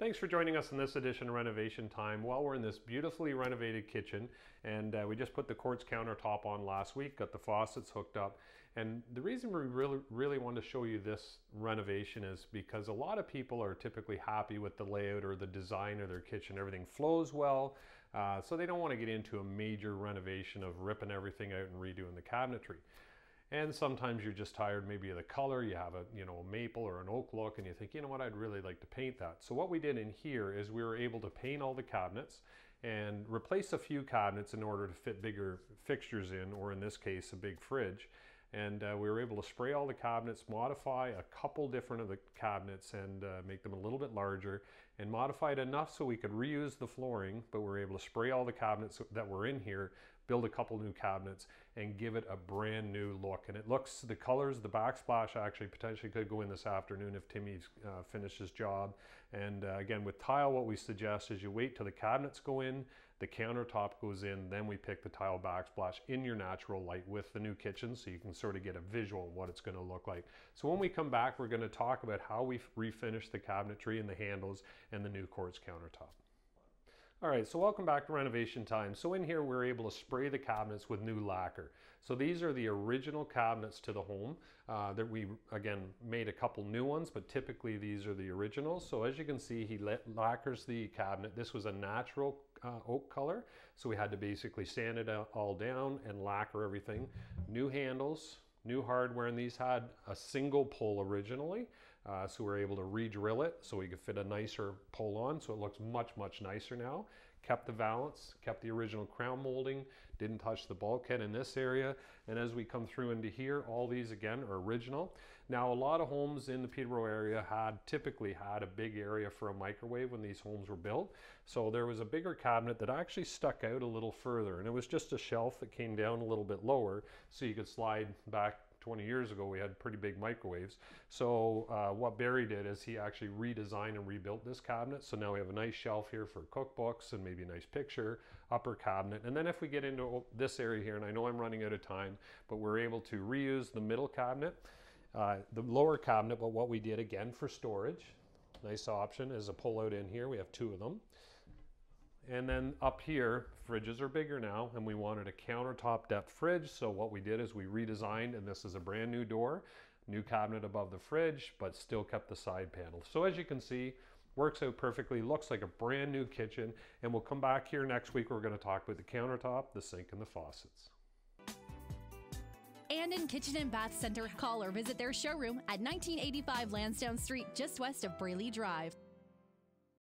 Thanks for joining us in this edition of Renovation Time. While we're in this beautifully renovated kitchen and uh, we just put the quartz countertop on last week, got the faucets hooked up. And the reason we really, really want to show you this renovation is because a lot of people are typically happy with the layout or the design of their kitchen. Everything flows well, uh, so they don't want to get into a major renovation of ripping everything out and redoing the cabinetry. And sometimes you're just tired maybe of the color, you have a you know a maple or an oak look and you think, you know what, I'd really like to paint that. So what we did in here is we were able to paint all the cabinets and replace a few cabinets in order to fit bigger fixtures in, or in this case, a big fridge. And uh, we were able to spray all the cabinets, modify a couple different of the cabinets and uh, make them a little bit larger and modified enough so we could reuse the flooring, but we were able to spray all the cabinets that were in here build a couple new cabinets and give it a brand new look. And it looks, the colors, the backsplash actually potentially could go in this afternoon if Timmy uh, finishes job. And uh, again, with tile, what we suggest is you wait till the cabinets go in, the countertop goes in, then we pick the tile backsplash in your natural light with the new kitchen so you can sort of get a visual of what it's gonna look like. So when we come back, we're gonna talk about how we refinish the cabinetry and the handles and the new quartz countertop. All right, so welcome back to renovation time. So in here, we are able to spray the cabinets with new lacquer. So these are the original cabinets to the home uh, that we, again, made a couple new ones, but typically these are the originals. So as you can see, he lacquers the cabinet. This was a natural uh, oak color. So we had to basically sand it all down and lacquer everything. New handles, new hardware, and these had a single pull originally. Uh, so we are able to re-drill it so we could fit a nicer pole on. So it looks much, much nicer now. Kept the valance, kept the original crown molding, didn't touch the bulkhead in this area. And as we come through into here, all these again are original. Now, a lot of homes in the Peterborough area had typically had a big area for a microwave when these homes were built. So there was a bigger cabinet that actually stuck out a little further. And it was just a shelf that came down a little bit lower so you could slide back 20 years ago, we had pretty big microwaves. So uh, what Barry did is he actually redesigned and rebuilt this cabinet. So now we have a nice shelf here for cookbooks and maybe a nice picture, upper cabinet. And then if we get into this area here, and I know I'm running out of time, but we're able to reuse the middle cabinet, uh, the lower cabinet, but what we did again for storage, nice option is a pull out in here. We have two of them. And then up here, fridges are bigger now and we wanted a countertop depth fridge. So what we did is we redesigned and this is a brand new door, new cabinet above the fridge, but still kept the side panel. So as you can see, works out perfectly, looks like a brand new kitchen. And we'll come back here next week. We're gonna talk about the countertop, the sink and the faucets. And in Kitchen and Bath Center. Call or visit their showroom at 1985 Lansdowne Street, just west of Brayley Drive.